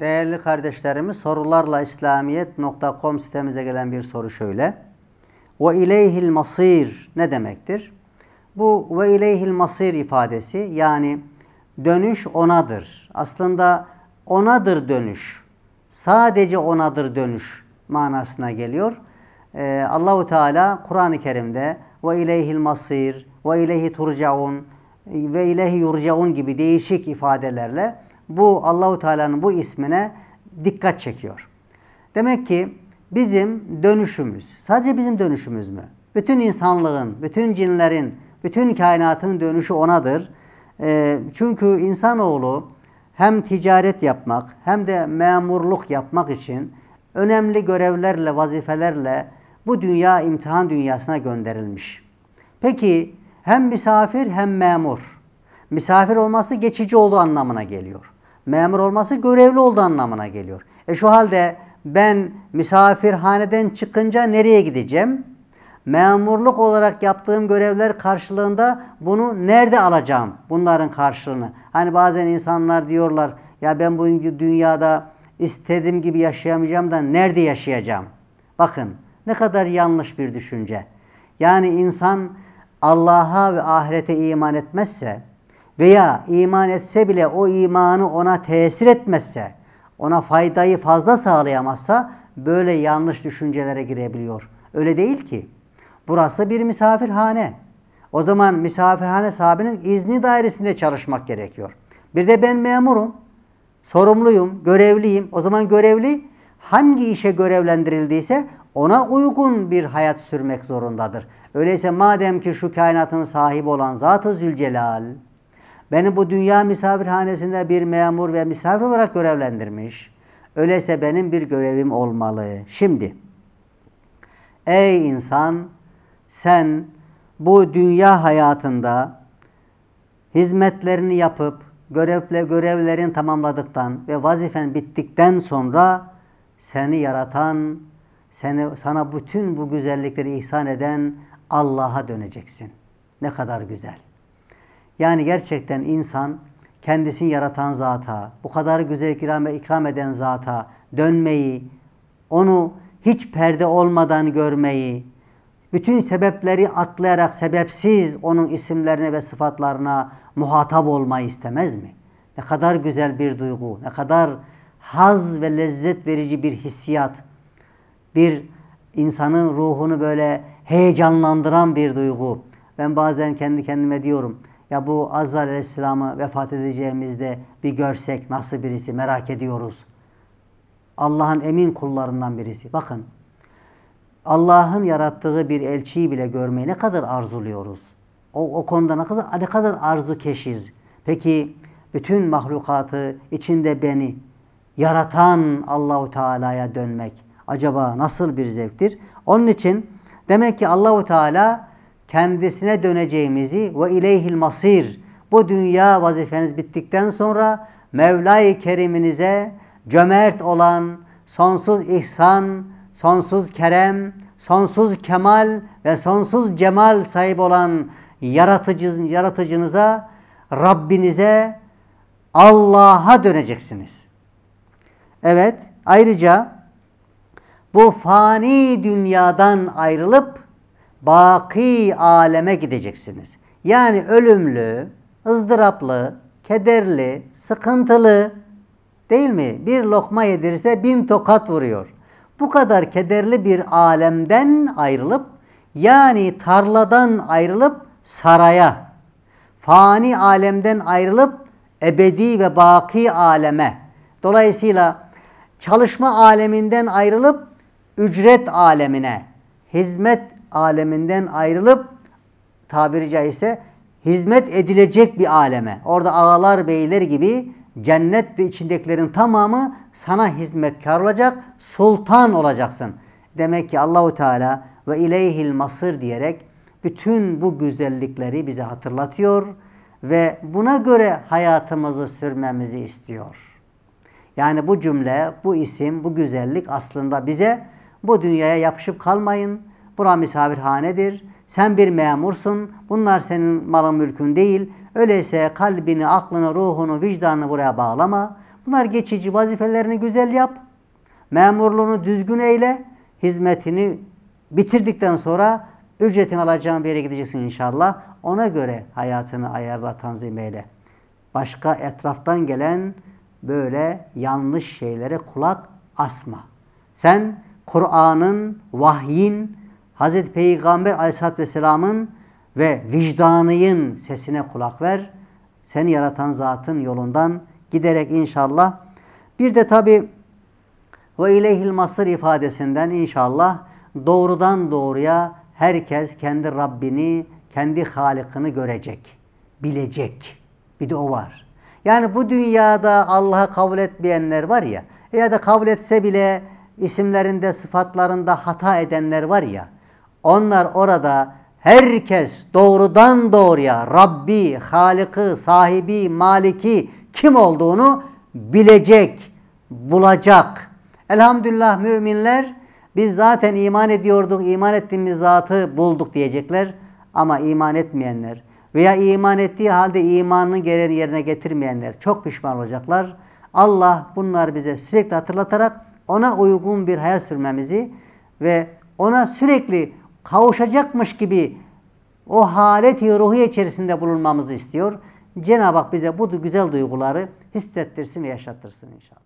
Değerli kardeşlerimiz sorularla İslamiyet.com sitemize gelen bir soru şöyle. Ve ileyhil masir ne demektir? Bu ve ileyhil masir ifadesi yani dönüş onadır. Aslında onadır dönüş. Sadece onadır dönüş manasına geliyor. Ee, Allahu Teala Kur'an-ı Kerim'de ve ileyhil masir ve ileyhi turcaun ve ileyhi yurcaun gibi değişik ifadelerle bu Allahu Teala'nın bu ismine dikkat çekiyor. Demek ki bizim dönüşümüz, sadece bizim dönüşümüz mü? Bütün insanlığın, bütün cinlerin, bütün kainatın dönüşü onadır. E, çünkü insanoğlu hem ticaret yapmak hem de memurluk yapmak için önemli görevlerle, vazifelerle bu dünya imtihan dünyasına gönderilmiş. Peki hem misafir hem memur. Misafir olması geçici olduğu anlamına geliyor memur olması görevli olduğu anlamına geliyor. E şu halde ben misafirhaneden çıkınca nereye gideceğim? Memurluk olarak yaptığım görevler karşılığında bunu nerede alacağım? Bunların karşılığını. Hani bazen insanlar diyorlar ya ben bu dünyada istediğim gibi yaşayamayacağım da nerede yaşayacağım? Bakın ne kadar yanlış bir düşünce. Yani insan Allah'a ve ahirete iman etmezse veya iman etse bile o imanı ona tesir etmezse, ona faydayı fazla sağlayamazsa böyle yanlış düşüncelere girebiliyor. Öyle değil ki. Burası bir misafirhane. O zaman misafirhane sahibinin izni dairesinde çalışmak gerekiyor. Bir de ben memurum, sorumluyum, görevliyim. O zaman görevli hangi işe görevlendirildiyse ona uygun bir hayat sürmek zorundadır. Öyleyse madem ki şu kainatın sahibi olan Zat-ı Zülcelal Beni bu dünya misafirhanesinde bir memur ve misafir olarak görevlendirmiş. Öyleyse benim bir görevim olmalı. Şimdi, ey insan, sen bu dünya hayatında hizmetlerini yapıp görevle görevlerin tamamladıktan ve vazifen bittikten sonra seni yaratan, seni sana bütün bu güzellikleri ihsan eden Allah'a döneceksin. Ne kadar güzel. Yani gerçekten insan kendisini yaratan zata, bu kadar güzel ikram, ikram eden zata dönmeyi, onu hiç perde olmadan görmeyi, bütün sebepleri atlayarak sebepsiz onun isimlerine ve sıfatlarına muhatap olmayı istemez mi? Ne kadar güzel bir duygu, ne kadar haz ve lezzet verici bir hissiyat, bir insanın ruhunu böyle heyecanlandıran bir duygu. Ben bazen kendi kendime diyorum, ya bu Azrail Aleyhisselam'ı vefat edeceğimizde bir görsek nasıl birisi merak ediyoruz. Allah'ın emin kullarından birisi. Bakın Allah'ın yarattığı bir elçiyi bile görmeyi ne kadar arzuluyoruz. O, o konuda ne kadar, ne kadar arzu keşiz. Peki bütün mahlukatı içinde beni yaratan Allahu Teala'ya dönmek acaba nasıl bir zevktir? Onun için demek ki Allahu Teala kendisine döneceğimizi ve ileyhil masir bu dünya vazifeniz bittikten sonra Mevla-i Kerim'inize cömert olan sonsuz ihsan, sonsuz kerem, sonsuz kemal ve sonsuz cemal sahip olan yaratıcınız, yaratıcınıza, Rabbinize, Allah'a döneceksiniz. Evet, ayrıca bu fani dünyadan ayrılıp baki aleme gideceksiniz. Yani ölümlü, ızdıraplı, kederli, sıkıntılı değil mi? Bir lokma yedirse bin tokat vuruyor. Bu kadar kederli bir alemden ayrılıp yani tarladan ayrılıp saraya, fani alemden ayrılıp ebedi ve baki aleme. Dolayısıyla çalışma aleminden ayrılıp ücret alemine, hizmet aleminden ayrılıp tabiri caizse hizmet edilecek bir aleme. Orada ağalar beyler gibi cennet ve içindekilerin tamamı sana hizmetkar olacak, sultan olacaksın. Demek ki Allahu Teala ve ileyhil masır diyerek bütün bu güzellikleri bize hatırlatıyor ve buna göre hayatımızı sürmemizi istiyor. Yani bu cümle, bu isim, bu güzellik aslında bize bu dünyaya yapışıp kalmayın. Bura misafirhanedir. Sen bir memursun. Bunlar senin malın mülkün değil. Öyleyse kalbini, aklını, ruhunu, vicdanını buraya bağlama. Bunlar geçici vazifelerini güzel yap. Memurluğunu düzgün eyle. Hizmetini bitirdikten sonra ücretini alacağın bir yere gideceksin inşallah. Ona göre hayatını ayarla, tanzim eyle. Başka etraftan gelen böyle yanlış şeylere kulak asma. Sen Kur'an'ın, vahyin, Hazreti Peygamber aleyhissalatü vesselamın ve vicdanıyın sesine kulak ver. Seni yaratan zatın yolundan giderek inşallah. Bir de tabi ve ileyhil masır ifadesinden inşallah doğrudan doğruya herkes kendi Rabbini, kendi Halık'ını görecek, bilecek. Bir de o var. Yani bu dünyada Allah'a kabul etmeyenler var ya, ya da kabul etse bile isimlerinde, sıfatlarında hata edenler var ya, onlar orada herkes doğrudan doğruya Rabbi, Halık'ı, sahibi, maliki kim olduğunu bilecek, bulacak. Elhamdülillah müminler biz zaten iman ediyorduk, iman ettiğimiz zatı bulduk diyecekler. Ama iman etmeyenler veya iman ettiği halde imanını gelen yerine getirmeyenler çok pişman olacaklar. Allah bunları bize sürekli hatırlatarak ona uygun bir hayat sürmemizi ve ona sürekli kavuşacakmış gibi o haleti ruhu içerisinde bulunmamızı istiyor. Cenab-ı Hak bize bu güzel duyguları hissettirsin ve yaşattırsın inşallah.